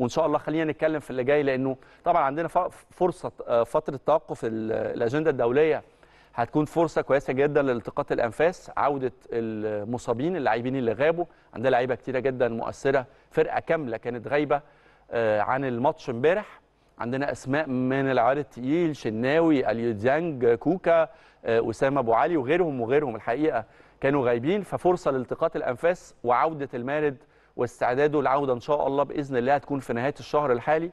وان شاء الله خلينا نتكلم في اللي جاي لانه طبعا عندنا فرصه آه، فتره توقف الاجنده الدوليه هتكون فرصه كويسه جدا لالتقاط الانفاس عوده المصابين اللاعبين اللي غابوا عندنا لعيبه كتيره جدا مؤثره فرقه كامله كانت غايبه آه، عن الماتش امبارح عندنا اسماء من العيار التقيل شناوي اليوديانج كوكا آه، اسامه ابو علي وغيرهم وغيرهم الحقيقه كانوا غايبين ففرصه لالتقاط الانفاس وعوده المارد واستعداده للعوده ان شاء الله باذن الله هتكون في نهايه الشهر الحالي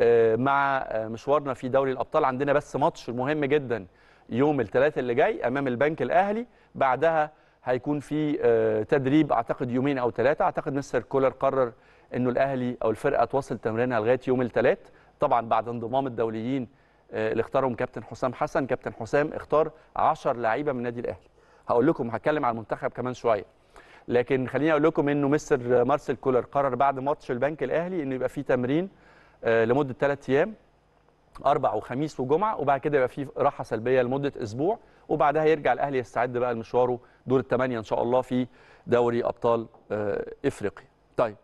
آه، مع آه، مشوارنا في دوري الابطال عندنا بس ماتش مهم جدا يوم الثلاثاء اللي جاي امام البنك الاهلي بعدها هيكون في آه، تدريب اعتقد يومين او ثلاثه اعتقد مستر كولر قرر انه الاهلي او الفرقه تواصل تمرينها لغايه يوم الثلاث طبعا بعد انضمام الدوليين اللي اختارهم كابتن حسام حسن كابتن حسام اختار 10 لعيبه من نادي الاهلي هقول لكم هتكلم على المنتخب كمان شويه لكن خليني اقول لكم انه مستر مارسيل كولر قرر بعد ماتش البنك الاهلي انه يبقى في تمرين آه، لمده ثلاث ايام اربع وخميس وجمعه وبعد كده يبقى في راحه سلبيه لمده اسبوع وبعدها يرجع الاهلي يستعد بقى لمشواره دور الثمانيه ان شاء الله في دوري ابطال آه، افريقيا. طيب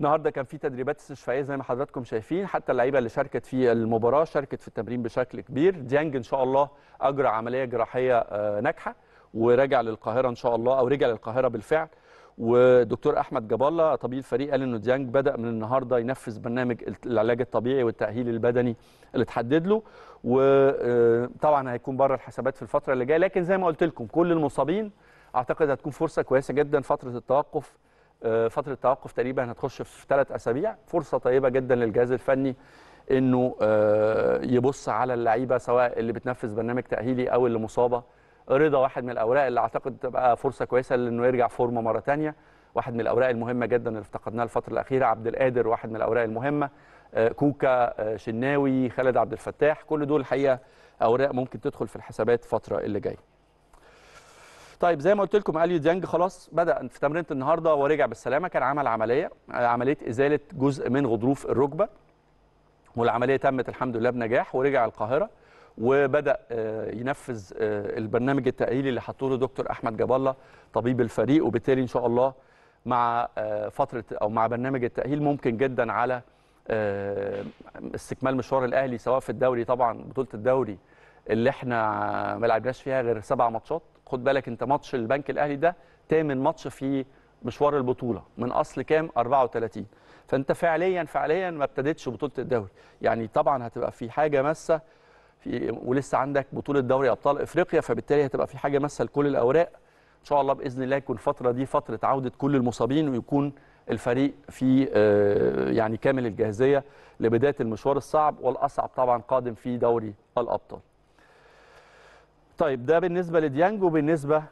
النهارده كان في تدريبات استشفائيه زي ما حضراتكم شايفين حتى اللعيبه اللي شاركت في المباراه شاركت في التمرين بشكل كبير ديانج ان شاء الله اجرى عمليه جراحيه آه، ناجحه ورجع للقاهره ان شاء الله او رجع للقاهره بالفعل ودكتور احمد جبالة طبيب الفريق قال انه ديانج بدا من النهارده ينفذ برنامج العلاج الطبيعي والتاهيل البدني اللي اتحدد له وطبعا آه، هيكون بره الحسابات في الفتره اللي جايه لكن زي ما قلت لكم كل المصابين اعتقد هتكون فرصه كويسه جدا فتره التوقف آه، فتره التوقف تقريبا هتخش في ثلاث اسابيع فرصه طيبه جدا للجهاز الفني انه آه، يبص على اللعيبه سواء اللي بتنفذ برنامج تاهيلي او اللي مصابه رضا واحد من الاوراق اللي اعتقد تبقى فرصه كويسه لانه يرجع فورمه مره ثانيه واحد من الاوراق المهمه جدا اللي افتقدناها الفتره الاخيره عبد القادر واحد من الاوراق المهمه آه، كوكا آه، شناوي خالد عبد الفتاح كل دول الحقيقه اوراق ممكن تدخل في الحسابات الفتره اللي جايه طيب زي ما قلت لكم اليو ديانج خلاص بدا في تمرينه النهارده ورجع بالسلامه كان عمل عمليه آه، عمليه ازاله جزء من غضروف الركبه والعمليه تمت الحمد لله بنجاح ورجع القاهره وبدا آه، ينفذ آه، البرنامج التاهيلي اللي حطوه له دكتور احمد جاب الله طبيب الفريق وبالتالي ان شاء الله مع آه، فتره او مع برنامج التاهيل ممكن جدا على استكمال مشوار الاهلي سواء في الدوري طبعا بطوله الدوري اللي احنا ما لعبناش فيها غير سبع ماتشات خد بالك انت ماتش البنك الاهلي ده تامن ماتش في مشوار البطوله من اصل كام 34 فانت فعليا فعليا ما ابتديتش بطوله الدوري يعني طبعا هتبقى في حاجه ماسه في ولسه عندك بطوله دوري ابطال افريقيا فبالتالي هتبقى في حاجه مثل كل الاوراق ان شاء الله باذن الله يكون الفتره دي فتره عوده كل المصابين ويكون الفريق في آه، يعني كامل الجاهزيه لبدايه المشوار الصعب والاصعب طبعا قادم في دوري الابطال. طيب ده بالنسبه لديانج وبالنسبه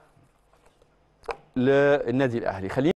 للنادي الاهلي خلينا